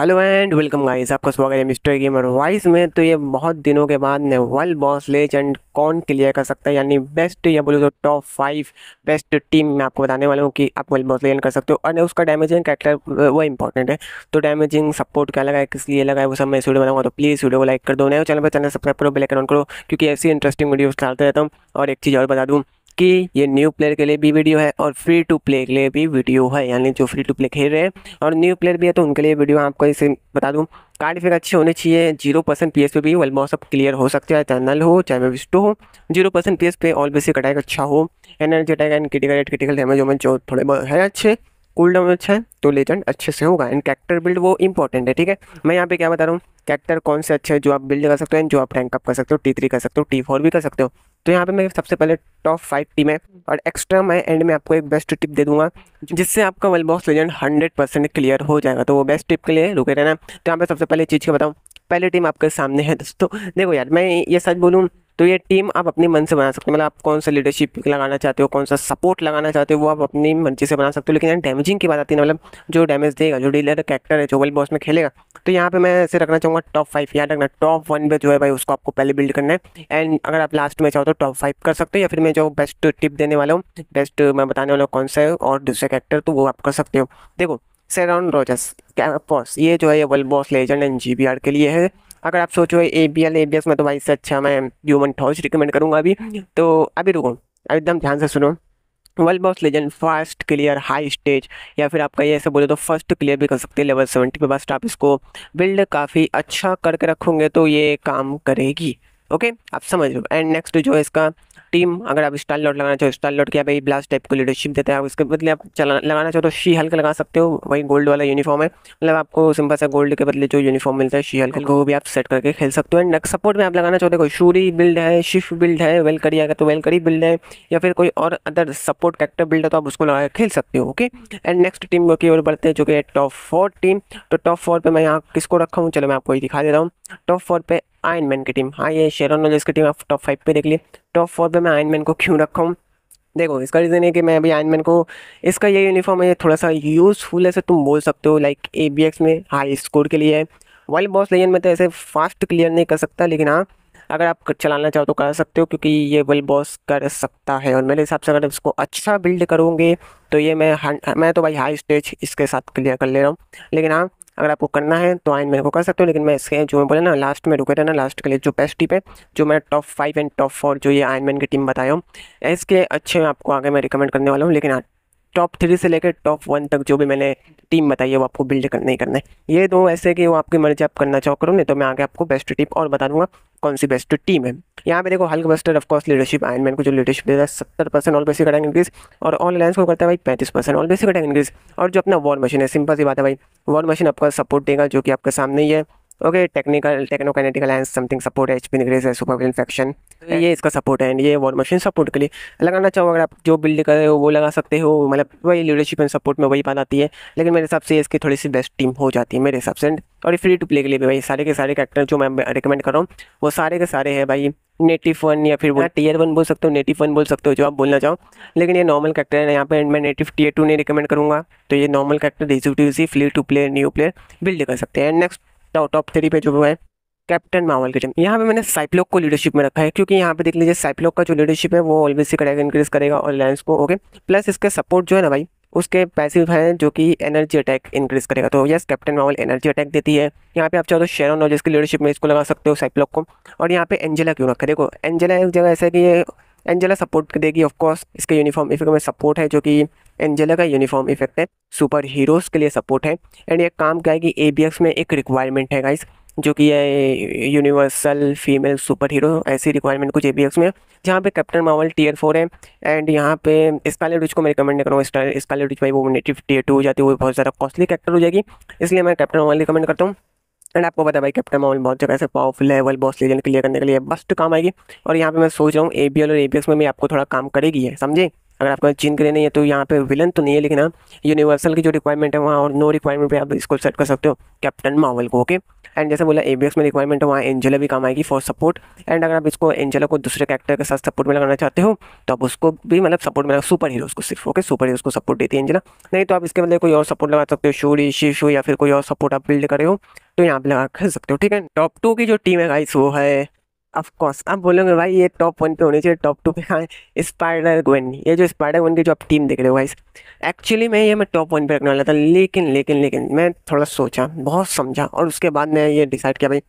hello and welcome guys आपका स्वागत है मिस्टर गेमर वाइस में तो ये बहुत दिनों के बाद ने वर्ल्ड बॉस लेजेंड कौन क्लियर कर सकता है यानी बेस्ट या बोलो तो टॉप फाइव बेस्ट टीम मैं आपको बताने वाला हूँ कि आप वर्ल्ड बॉस लेजेंड कर सकते हो और उसका डैमेजिंग कैरेक्टर वो इंपॉर्टेंट है तो डैमेजिंग सपोर्ट क्या लगा है किस लिए लगा है वो सब मैं इस वीडियो बनाऊंगा तो प्लीज़ वीडियो को लाइक कर दो नए चैनल पर चैनल सब्सक्राइब करो बेलाइकन ऑन करो क्योंकि ऐसी इंटरेस्टिंग वीडियो डालते रहता हूँ और एक चीज़ और बता दूँ कि ये न्यू प्लेयर के लिए भी वीडियो है और फ्री टू प्ले के लिए भी वीडियो है यानी जो फ्री टू प्ले खेल रहे हैं और न्यू प्लेयर भी है तो उनके लिए वीडियो आपको इसे बता दूँ कार्ड इफेक्ट अच्छे होने चाहिए जीरो परसेंट पी एस पे भी ऑलमोस्ट सब क्लियर हो सकता है चाहे नल हो चाहे विस्टो हो जीरो परसेंट पी एस पे ऑल बेसिक अटैक अच्छा हो energy attack and critical critical damage वमेज जो थोड़े बहुत है अच्छे कूल डाउन अच्छा है तो लेजेंड अच्छे से होगा एंड कैरेक्टर बिल्ड वो इंपॉर्टेंट है ठीक है मैं यहाँ पे क्या बता रहा हूँ कैरेक्टर कौन से अच्छे हैं जो आप बिल्ड कर सकते हो एंड जो आप रैंक अप कर सकते हो टी थ्री कर सकते हो टी फोर भी कर सकते हो तो यहाँ पे मैं सबसे पहले टॉप फाइव टीम है और एक्स्ट्रा मैं एंड में आपको एक बेस्ट टिप दे दूंगा जिससे आपका world boss legend hundred percent clear हो जाएगा तो वो बेस्ट टिप के लिए रुके रहना तो यहाँ पे सबसे पहले चीज़ का बताऊँ पहले टीम आपके सामने है दोस्तों देखो यार मैं ये सच बोलूँ तो ये टीम आप अपनी मन से बना सकते हो मतलब आप कौन सा लीडरशिप लगाना चाहते हो कौन सा सपोर्ट लगाना चाहते हो वो आप अपनी मर्जी से बना सकते हो लेकिन यहाँ डैमेजिंग की बात आती है ना मतलब जो डैमेज देगा जो डीलर कैरेक्टर है जो वर्ल्ड बॉस में खेलेगा तो यहाँ पे मैं ऐसे रखना चाहूँगा टॉप फाइव याद रखना टॉप वन पे जो है भाई उसको आपको पहले बिल्ड करना है एंड अगर आप लास्ट में चाहो तो टॉप फाइव कर सकते हो या फिर मैं जो बेस्ट टिप देने वाला हूँ बेस्ट मैं बताने वाला हूँ कौन सा है और दूसरा कैरेक्टर तो वो आप कर सकते हो देखो सेरॉन रोजर्स क्या बॉस ये जो है ये वर्ल्ड बॉस लेजेंड एंड जी के लिए है अगर आप सोचो A B L A B S में तो भाई इससे अच्छा मैं ह्यूमन टॉर्च रिकमेंड करूँगा अभी तो अभी रुको एकदम ध्यान से सुनो world boss legend fast clear high stage या फिर आपका ये ऐसे बोले तो फर्स्ट क्लियर भी कर सकते हैं लेवल सेवेंटी पे बस आप इसको बिल्ड काफ़ी अच्छा करके रखोगे तो ये काम करेगी ओके आप समझ लो एंड नेक्स्ट जो है इसका टीम अगर आप स्टाइल लॉट लगाना चाहो स्टाइल लॉट क्या भाई ब्लास्ट टाइप को लीडरशिप देता है आप उसके बदले आप चला लगाना चाहो तो शी हल्का लगा सकते हो वही गोल्ड वाला यूनिफॉर्म है मतलब आपको सिंपल सा गोल्ड के बदले जो यूनिफॉर्म मिलता है शी हल्क को भी आप सेट करके खेल सकते हो एंड नेक्स्ट सपोर्ट में आप लगाना चाहो देखो शूरी बिल्ड है शिफ बिल्ड है वेल करी अगर तो वेल करी बिल्ड है या फिर कोई और अदर सपोर्ट कैरेक्टर बिल्ड है तो आप उसको लगा खेल सकते हो ओके एंड नेक्स्ट टीम की ओर बढ़ते हैं जो कि टॉप फोर टीम तो टॉप फोर पर मैं यहाँ किसको रखा हूँ चलो मैं आपको ही दिखा दे रहा हूँ टॉप फोर पर आयन मैन की टीम हाँ ये शेरन नॉलेज की टीम आप टॉप फाइव पे देख ली टॉप फोर पे मैं आयन मैन को क्यों रखा हूँ देखो इसका रीज़न है कि मैं अभी आयन मैन को इसका ये यूनिफॉर्म है थोड़ा सा यूज़फुल ऐसे तुम बोल सकते हो लाइक ए बी एक्स में हाई स्कोर के लिए है वाइल्ड बॉस लेजन में तो ऐसे फास्ट क्लियर नहीं कर सकता लेकिन हाँ अगर आप चलाना चाहो तो कर सकते हो क्योंकि ये वेल बॉस कर सकता है और मेरे हिसाब से अगर इसको अच्छा बिल्ड करूँगे तो ये मैं मैं तो भाई हाई स्टेज इसके साथ क्लियर कर ले रहा हूँ लेकिन हाँ अगर आपको करना है तो आइन मेरे को कर सकते हो लेकिन मैं इसके जो मैं बोला ना लास्ट में रुके थे ना लास्ट के लिए जो बेस्ट टिप है जो मैं top five and top four जो ये आयन मैन की टीम बताया हूँ इसके अच्छे आपको आगे मैं रिकमेंड करने वाला हूँ लेकिन टॉप हाँ, थ्री से लेकर टॉप वन तक जो भी मैंने टीम बताई है वो आपको बिल्ड करना ही करना है ये दो ऐसे कि वो आपकी मर्जी आप करना चाहो करो नहीं तो मैं आगे आपको बेस्ट टिप और बता दूंगा कौन सी बेस्ट टीम है यहाँ पे देखो Hulkbuster of course leadership man को जो लीडरशिप दे रहा है सत्तर percent all basic attack increase और ऑल अलायंस को करता है भाई पैंतीस percent all basic attack increase और जो अपना वॉर मशीन है सिंपल सी बात है भाई वॉर मशीन आपका सपोर्ट देगा जो कि आपके सामने ही है ओके टेक्निकल टेक्नोकैनेटिकल and something support H P निग्रेस है सुपर इन्फेक्शन ये इसका सपोर्ट है एंड ये वॉर मशीन सपोर्ट के लिए लगाना चाहो अगर आप जो बिल्ड कर रहे हो वो लगा सकते हो मतलब वही लीडरशिप एंड सपोर्ट में वही बात आती है लेकिन मेरे हिसाब से इसकी थोड़ी सी बेस्ट टीम हो जाती है मेरे हिसाब से और फ्री टू प्ले के लिए भी भाई सारे के सारे कैरेक्टर जो मैं रिकमेंड कर रहा हूँ वो सारे के सारे हैं भाई नेटिव वन या फिर बोला टीयर वन बोल सकते हो नेटिव वन बोल सकते हो जो आप बोलना चाहो लेकिन ये नॉर्मल कैरेक्टर है यहाँ पे मैं नेटिव टीयर टू नहीं रिकमेंड करूँगा तो ये normal character easy to free to player new player build कर सकते हैं एंड नेक्स्ट टॉप थ्री पे जो है कैप्टन मावल के टीम यहाँ पे मैंने साइपलॉक को लीडरशिप में रखा है क्योंकि यहाँ पे देख लीजिए साइपलॉक का जो लीडरशिप है वो ऑलवेज से करेगा इंक्रीज करेगा और लैंस को ओके प्लस इसके सपोर्ट जो है ना भाई उसके पैसिव हैं जो कि एनर्जी अटैक इंक्रीज करेगा तो yes Captain Marvel energy attack देती है यहाँ पे आप चाहो तो शेरन और जिसकी लीडरशिप में इसको लगा सकते हो साइपलॉक को और यहाँ पे एंजेला क्यों रखा देखो एंजेला एक जगह ऐसा है कि ये एंजेला सपोर्ट देगी ऑफकोर्स इसके यूनिफॉर्म इफेक्ट में सपोर्ट है जो कि एंजेला का यूनिफॉर्म इफेक्ट है सुपर हीरोज़ के लिए सपोर्ट है एंड ये काम क्या है कि ए में एक रिक्वायरमेंट है गाइस जो कि है यूनिवर्सल फीमेल सुपर हीरो ऐसी रिक्वायरमेंट कुछ ए बी एक्स में जहाँ पे कैप्टन मावल टीयर फोर है एंड यहाँ पे स्कालेट रिच को मैं रिकमेंड नहीं करूँगा स्कालेट रिच भाई वो नेटिव टीयर टू हो जाती है वो बहुत ज़्यादा कॉस्टली कैरेक्टर हो जाएगी इसलिए मैं कैप्टन मावल रिकमेंड करता हूँ एंड आपको पता है भाई कैप्टन मावल बहुत जगह से पावरफुल है वर्ल्ड बॉस लीजन क्लियर करने के लिए बस्ट काम आएगी और यहाँ पर मैं सोच रहा हूँ ए और ए बी एक्स में भी आपको थोड़ा काम करेगी है समझे अगर आपको चीन के लिए नहीं है तो यहाँ पे विलन तो नहीं है लेकिन हाँ यूनिवर्सल की जो रिक्वायरमेंट है वहाँ और नो रिक्वायरमेंट पे आप इसको सेट कर सकते हो कैप्टन मावल को ओके एंड जैसे बोला ए में रिक्वायरमेंट है वहाँ एंजेला भी काम आएगी फॉर सपोर्ट एंड अगर आप इसको एंजेला को दूसरे कैरेक्टर के साथ सपोर्ट में लगाना चाहते हो तो आप उसको भी मतलब सपोर्ट में सुपर हीरोज़ को सिर्फ ओके सुपर हीरोज़ को सपोर्ट देती है एंजेला नहीं तो आप इसके बदले कोई और सपोर्ट लगा सकते हो शोरी शो या फिर कोई और सपोर्ट आप बिल्ड करे हो तो यहाँ पर लगा कर सकते हो ठीक है टॉप टू की जो टीम है गाइस वो है ऑफकोर्स आप बोलेंगे भाई ये टॉप वन पे होनी चाहिए टॉप टू पे हाँ स्पाइडर गवन ये जो स्पाइडर गवन की जो आप टीम देख रहे हो वाइस एक्चुअली मैं ये मैं टॉप वन पे रखने वाला था लेकिन लेकिन लेकिन मैं थोड़ा सोचा बहुत समझा और उसके बाद मैं ये डिसाइड किया भाई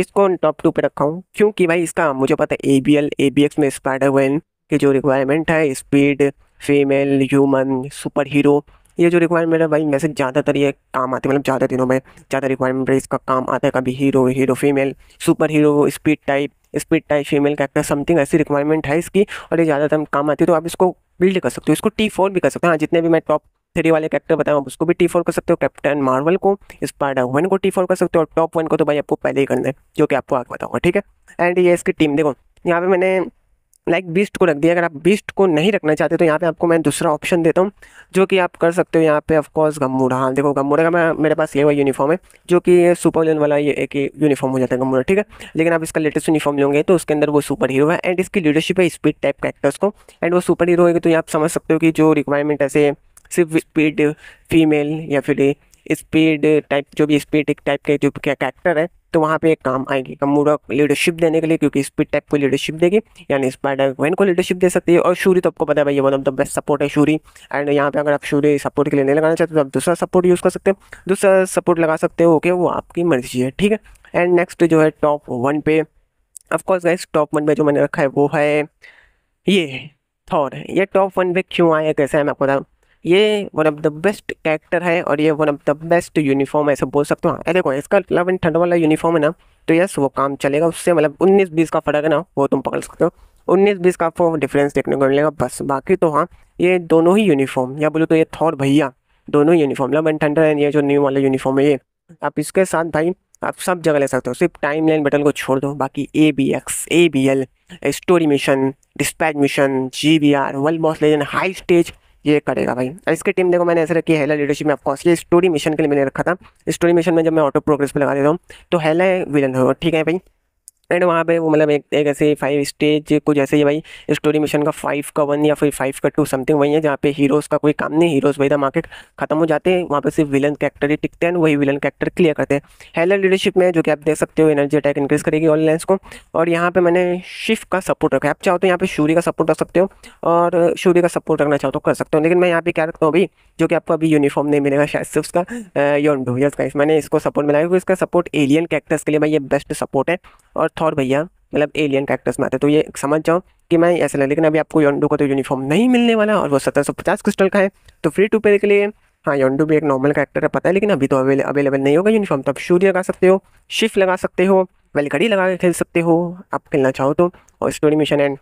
इसको टॉप टू पे रखा हूँ क्योंकि भाई इसका मुझे पता है A B L A B X में स्पाइडर गवन की जो रिक्वायरमेंट है speed female human super hero ये जो रिक्वायरमेंट है भाई वैसे ज़्यादातर ये काम आते मतलब ज़्यादा दिनों में ज़्यादा रिक्वायरमेंट है इसका काम आता है कभी hero hero female super hero speed type speed type female character something ऐसी रिक्वायरमेंट है इसकी और ये ज़्यादातर काम आती है तो आप इसको बिल्ड कर सकते हो इसको टी फोर भी कर सकते हैं हाँ जितने भी मैं टॉप थ्री वाले कैरेक्टर बताएं आप उसको भी टी फोर कर सकते हो कैप्टन मार्वल को स्पाइडर वन को टी फोर कर सकते हो और टॉप वन को तो भाई आपको पहले ही करना है जो कि आपको आगे बताऊँगा ठीक है एंड ये इसकी टीम देखो यहाँ पे मैंने लाइक बीस्ट को रख दिया अगर आप बीस्ट को नहीं रखना चाहते तो यहाँ पे आपको मैं दूसरा ऑप्शन देता हूँ जो कि आप कर सकते हो यहाँ पे कोर्स गमूरा हाँ देखो गमूरा का मैं मेरे पास ये हुआ यूनिफॉर्म है जो कि सुपर विलन वाला ये एक यूनिफॉर्म हो जाता है गमूरा ठीक है लेकिन आप इसका लेटेस्ट यूनिफॉर्म लेंगे तो उसके अंदर वो सुपर हीरो है एंड इसकी लीडरशिप है स्पीड टाइप कैरेक्टर्स को एंड वो सुपर हीरो होगी तो यहाँ आप समझ सकते हो कि जो रिक्वायरमेंट ऐसे सिर्फ स्पीड फीमेल या फिर स्पीड टाइप जो भी स्पीड एक टाइप के जो कैरेक्टर है तो वहाँ पे एक काम आएगी कमूरा लीडरशिप देने के लिए क्योंकि स्पीड टाइप को लीडरशिप देगी यानी स्पाइडर वैन को लीडरशिप दे सकती है और शूरी तो आपको पता है भाई one of the best support है शूरी एंड यहाँ पे अगर आप शूरी सपोर्ट के लिए नहीं लगाना चाहते तो आप दूसरा सपोर्ट यूज़ कर सकते हो दूसरा सपोर्ट लगा सकते हो ओके वो आपकी मर्जी है ठीक है एंड नेक्स्ट जो है टॉप वन पे ऑफकोर्स गाइस टॉप वन पे जो मैंने रखा है वो है ये थॉर ये टॉप वन पे क्यों आया कैसे है मैं आपको बताऊँ ये one of the best character है और ये one of the best uniform ऐसा बोल सकते हो हाँ, देखो इसका लव एंड ठंड वाला यूनिफॉर्म है ना तो यस वो काम चलेगा उससे मतलब उन्नीस बीस का फ़र्क है ना वो तुम पकड़ सकते हो उन्नीस बीस का आपको डिफरेंस देखने को मिलेगा बस बाकी तो हाँ ये दोनों ही यूनिफॉर्म या बोलो तो ये थॉर भैया दोनों ही uniform love and thunder and ये जो न्यू वाला यूनिफॉर्म है ये आप इसके साथ भाई आप सब जगह ले सकते हो सिर्फ टाइम लाइन बटन को छोड़ दो बाकी A B X A B L story mission dispatch mission G B R world boss legion high stage ये करेगा भाई इसकी टीम देखो मैंने ऐसे रखी है लीडरशिप में आपको ये स्टोरी मिशन के लिए मैंने रखा था स्टोरी मिशन में जब मैं ऑटो प्रोग्रेस पर लगा देता हूँ तो हैला विलन हो ठीक है भाई एंड वहाँ पे वो मतलब एक एक ऐसे फाइव स्टेज कुछ ऐसे ही भाई स्टोरी मिशन का फाइव का वन या फिर फाइव का टू समथिंग वही है जहाँ पे हीरोज़ का कोई काम नहीं हीरोज़ भाई था मार्केट खत्म हो जाते हैं वहाँ पे सिर्फ विलन कैरेक्टर ही टिकते हैं वही विलन कैरेक्टर क्लियर करते हैं हेलर लीडरशिप में जो कि आप देख सकते हो एनर्जी अटैक इंक्रीज करेगी ऑल को और यहाँ पर मैंने शिफ का सपोर्ट रखा है आप चाहो तो यहाँ पर शूरी का सपोर्ट रख सकते हो और शूरी का सपोर्ट रखना चाहो तो कर सकते हो लेकिन मैं यहाँ पर क्या रखता हूँ भाई जो कि आपको अभी यूनिफॉर्म नहीं मिलेगा शायद से उसका योन्डो यस गाइस मैंने इसको सपोर्ट मिला क्योंकि इसका सपोर्ट एलियन कैक्टस के लिए भाई ये बेस्ट सपोर्ट है और थॉर भैया मतलब एलियन कैरेक्टर्स में आते तो ये समझ जाओ कि मैं ऐसा लगा लेकिन अभी आपको योन्डो का तो यूनिफॉर्म नहीं मिलने वाला और वो सत्रह सौ पचास क्रिस्टल का है तो फ्री टू पे के लिए हाँ योन्डो भी एक नॉर्मल कैरेक्टर है पता है लेकिन अभी तो अवेले अवेलेबल नहीं होगा यूनिफॉर्म तो आप शूज लगा सकते हो शिफ्ट लगा सकते हो वेलकड़ी लगा के खेल सकते हो आप खेलना चाहो तो और story mission and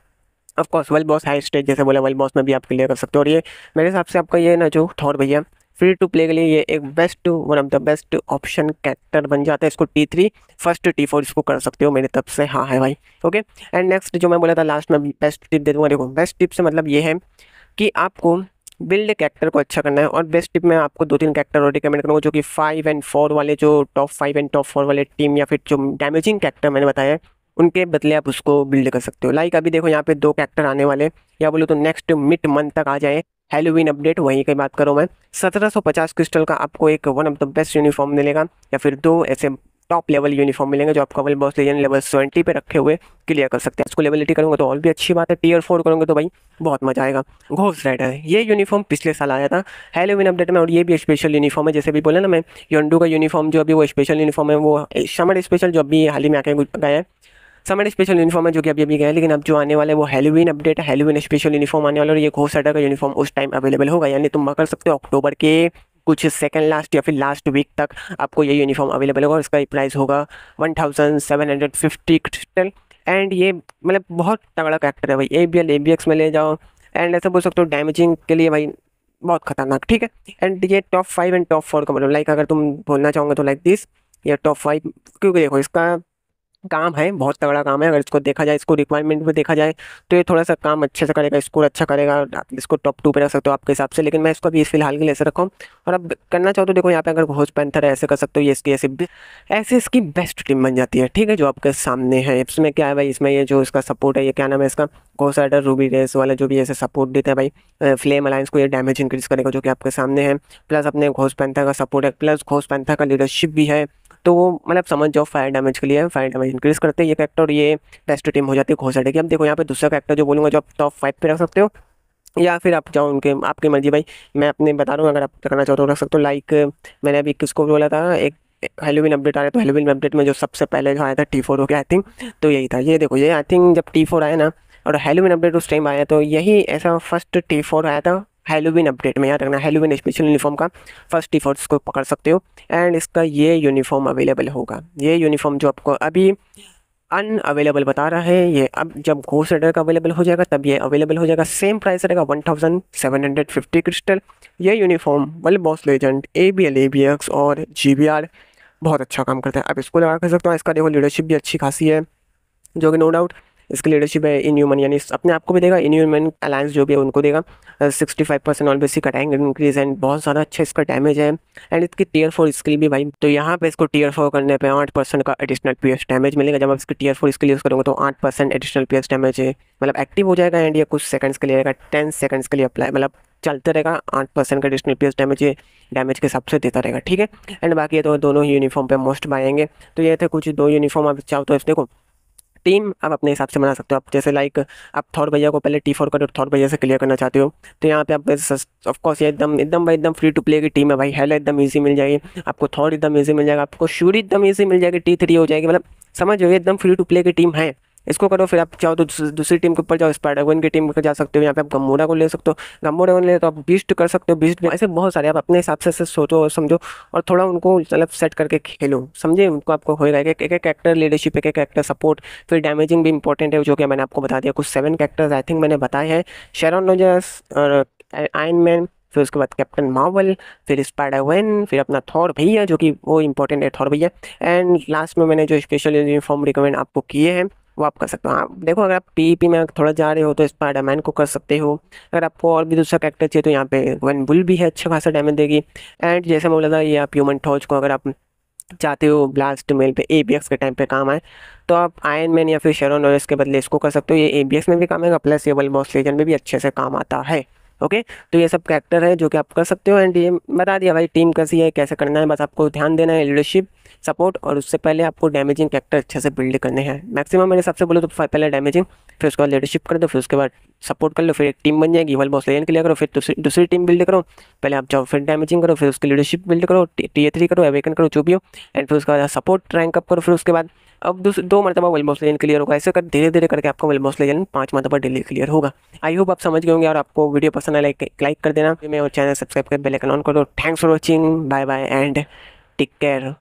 of course world boss high stage जैसे बोला वेल बॉस में भी आप क्लियर कर सकते हो और ये मेरे हिसाब से आपका ये ना जो थॉर भैया फ्री टू प्ले के लिए ये एक best one of the best option character बन जाता है इसको T three first T four इसको कर सकते हो मेरे तब से हाँ है भाई ओके एंड नेक्स्ट जो मैं बोला था लास्ट में बेस्ट टिप दे दूँगा देखो बेस्ट टिप से मतलब ये है कि आपको बिल्ड कैरेक्टर को अच्छा करना है और बेस्ट टिप में आपको दो तीन कैरेक्टर और रिकमेंड करूँगा जो कि फाइव एंड फोर वाले जो top five and top four वाले टीम या फिर जो डैमेजिंग कैरेक्टर मैंने बताया उनके बदले आप उसको बिल्ड कर सकते हो लाइक अभी देखो यहाँ पे दो कैरेक्टर आने वाले या बोलो तो नेक्स्ट मिड मंथ तक आ जाए हेलोविन अपडेट वहीं की बात करूँ मैं 1750 क्रिस्टल का आपको एक one of the best uniform मिलेगा या फिर दो ऐसे टॉप लेवल यूनिफॉर्म मिलेंगे जो आपका world boss legion level seventy पे रखे हुए क्लियर कर सकते हैं इसको लेवल करूँगा तो और भी अच्छी बात है टीयर फोर करूँगा तो भाई बहुत मजा आएगा घोस्ट राइडर ये यूनिफॉर्म पिछले साल आया था हेलोविन अपडेट में और ये भी स्पेशल यूनिफॉर्म है जैसे भी बोले ना मैं योंडू का यूनिफॉर्म जो अभी वो स्पेशल यूनिफॉर्म है वो समर स्पेशल जो अभी हाल ही में आके गया है समर स्पेशल यूनिफॉर्म है जो कि अभी अभी गए लेकिन अब जो आने वाला है वो हेलोविन अपडेट है हेलोविन स्पेशल यूनिफॉर्म आने वाला है और ये घोष का यूनिफॉर्म उस टाइम अवेलेबल होगा यानी तुम पकड़ सकते हो अक्टूबर के कुछ सेकंड लास्ट या फिर लास्ट वीक तक आपको ये यूनिफॉर्म अवेलेबल होगा और इसका प्राइस होगा one thousand seven hundred fifty crystal and ये मतलब बहुत तगड़ा कैरेक्टर है भाई A B L A B X में ले जाओ एंड ऐसा बोल सकते हो डैमेजिंग के लिए भाई बहुत खतरनाक ठीक है एंड ये top five and top four का मतलब लाइक अगर तुम बोलना चाहोगे तो लाइक दिस ये टॉप फाइव क्योंकि देखो इसका काम है बहुत तगड़ा काम है अगर इसको देखा जाए इसको रिक्वायरमेंट में देखा जाए तो ये थोड़ा सा काम अच्छे से करेगा स्कोर अच्छा करेगा इसको टॉप टू पे रख सकते हो आपके हिसाब से लेकिन मैं इसको अभी इस फिलहाल के लिए ऐसे रखा हूँ और अब करना चाहो तो देखो यहाँ पे अगर घोष पैंथर ऐसे कर सकते हो ये इसकी ऐसे ऐसे इसकी बेस्ट टीम बन जाती है ठीक है जो आपके सामने है इसमें क्या है भाई इसमें ये जो इसका सपोर्ट है ये क्या नाम है इसका घोष राइडर रूबी रेस वाला जो भी ऐसे सपोर्ट देता है भाई फ्लेम अलायंस को ये डैमेज इंक्रीज करेगा जो कि आपके सामने है प्लस अपने घोष पैंथर का सपोर्ट है प्लस घोष पैंथर का लीडरशिप भी है तो वो मतलब समझ जाओ फायर डैमेज के लिए फायर डैमेज इंक्रीज करते हैं ये और ये बेस्ट टीम हो जाती है घोषणा की अब देखो यहाँ पे दूसरा कैक्टर जो बोलूँगा जो आप टॉप फाइव पे रख सकते हो या फिर आप जाओ उनके आपकी मर्जी भाई मैं अपने बता रहा हूँ अगर आप करना चाहो तो रख सकते हो लाइक मैंने अभी किसको बोला था एक हेलोविन अपडेट आ रहा है तो हेलोविन अपडेट में जो सबसे पहले जो आया था टी फोर हो गया आई थिंक तो यही था ये देखो ये आई थिंक जब टी फोर आया ना और हेलोविन अपडेट उस टाइम आया तो यही ऐसा फर्स्ट टी फोर आया था हेलोविन अपडेट में याद रखना हेलोविन स्पेशल यूनिफॉर्म का फर्स्ट डिफॉल्ट इसको पकड़ सकते हो एंड इसका ये यूनिफॉर्म अवेलेबल होगा ये यूनिफॉर्म जो आपको अभी अन अवेलेबल बता रहा है ये अब जब घोष रेडर का अवेलेबल हो जाएगा तब ये अवेलेबल हो जाएगा सेम प्राइस रहेगा one thousand seven hundred fifty crystal ये uniform world boss legend A B L A B X और जी बी आर बहुत अच्छा काम करता है आप इसको लगा कर सकते हो इसका देखो लीडरशिप भी अच्छी खासी है जो कि नो डाउट इसकी लीडरशिप है इन ह्यूमन यानी अपने आप को भी देगा इन ह्यूमन अलायंस जो भी है उनको देगा सिक्सटी फाइव परसेंट ऑल बेसी कटाएंगे इंक्रीज एंड बहुत ज़्यादा अच्छा इसका डैमेज है एंड इसकी टीयर फोर स्किल भी भाई तो यहाँ पे इसको टीयर फोर करने पे आठ परसेंट का एडिशनल पी डैमेज मिलेगा जब आप इसकी टीयर फोर स्किल यूज़ करोगे तो आठ परसेंट एडिशनल पी डैमेज है मतलब एक्टिव हो जाएगा एंड ये कुछ सेकंड्स के लिए रहेगा टेन सेकंड्स के लिए अप्लाई मतलब चलते रहेगा आठ परसेंट का एडिशनल पी डैमेज ये डैमेज के हिसाब से देता रहेगा ठीक है एंड बाकी ये तो दोनों ही यूनिफॉर्म पे मोस्ट बाएंगे तो ये थे कुछ दो यूनिफॉर्म आप चाहो तो इस देखो टीम आप अपने हिसाब से बना सकते हो आप जैसे लाइक आप थॉट भैया को पहले टी फोर कर थॉट भैया से क्लियर करना चाहते हो तो यहाँ पे आप ऑफकोर्स ये एकदम एकदम भाई एकदम फ्री टू प्ले की टीम है भाई हेल एकदम ईजी मिल जाएगी आपको थॉर एकदम ईजी मिल जाएगा आपको शूरी एकदम ईजी मिल जाएगी टी थ्री हो जाएगी मतलब समझ हो एकदम फ्री टू प्ले की टीम है इसको करो फिर आप चाहो तो दूसरी टीम के ऊपर जाओ स्पाइडागोन की टीम पर जा सकते हो यहाँ पे आप गमोरा को ले सकते हो गमोरा को ले तो आप बीस्ट कर सकते हो बीस्ट ऐसे बहुत सारे आप अपने हिसाब से सोचो और समझो और थोड़ा उनको मतलब सेट करके खेलो समझे उनको आपको होएगा एक एक कैरेक्टर लीडरशिप एक एक कैरेक्टर सपोर्ट फिर डैमेजिंग भी इंपॉर्टेंट है जो कि मैंने आपको बता दिया कुछ सेवन कैरेक्टर्स आई थिंक मैंने बताए हैं शेरॉन रोजर्स और आयन मैन फिर उसके बाद कैप्टन मार्वल फिर स्पाइडरमैन फिर अपना थॉर भैया जो कि वो इंपॉर्टेंट है थॉर भैया एंड लास्ट में मैंने जो स्पेशल यूनिफॉर्म रिकमेंड आपको किए हैं वो आप कर सकते हो आप देखो अगर आप पी पी e में थोड़ा जा रहे हो तो स्पाइडरमैन को कर सकते हो अगर आपको और भी दूसरा कैरेक्टर चाहिए तो यहाँ पे वन बुल भी है अच्छा खासा डैमेज देगी एंड जैसे मैं बोला था ये आप ह्यूमन टॉर्च को अगर आप चाहते हो ब्लास्ट मेल पे ए के टाइम पे काम आए तो आप आयन मैन या फिर शेरोन और इसके बदले इसको कर सकते हो ये ए में भी काम आएगा प्लस ये बल बॉस लेजन में भी अच्छे से काम आता है ओके तो ये सब कैरेक्टर है जो कि आप कर सकते हो एंड ये बता दिया भाई टीम कैसी है कैसे करना है बस आपको ध्यान देना है लीडरशिप सपोर्ट और उससे पहले आपको डैमेजिंग कैरेक्टर अच्छे से बिल्ड करने हैं मैक्सिमम मेरे हिसाब से बोलो तो पहले डैमेजिंग फिर उसके बाद लीडरशिप कर दो फिर उसके बाद सपोर्ट कर लो फिर एक टीम बन जाएगी वाल बॉस लेन के लिए करो फिर दूसरी दूसरी टीम बिल्ड करो पहले आप जाओ फिर डैमेजिंग करो फिर उसकी लीडरशिप बिल्ड करो टी ए थ्री करो एवेकन करो चुपियो एंड फिर उसके बाद सपोर्ट रैंक अप करो फिर उसके बाद अब दो मरतबा बॉस लेन क्लियर होगा ऐसे कर धीरे धीरे करके आपका वेलबॉस लेन पाँच मरतबा डेली क्लियर होगा आई होप आप समझ गए होंगे और आपको वीडियो पसंद आए लाइक लाइक कर देना मेरे और चैनल सब्सक्राइब कर बेल आइकन ऑन करो thanks for watching bye bye and take care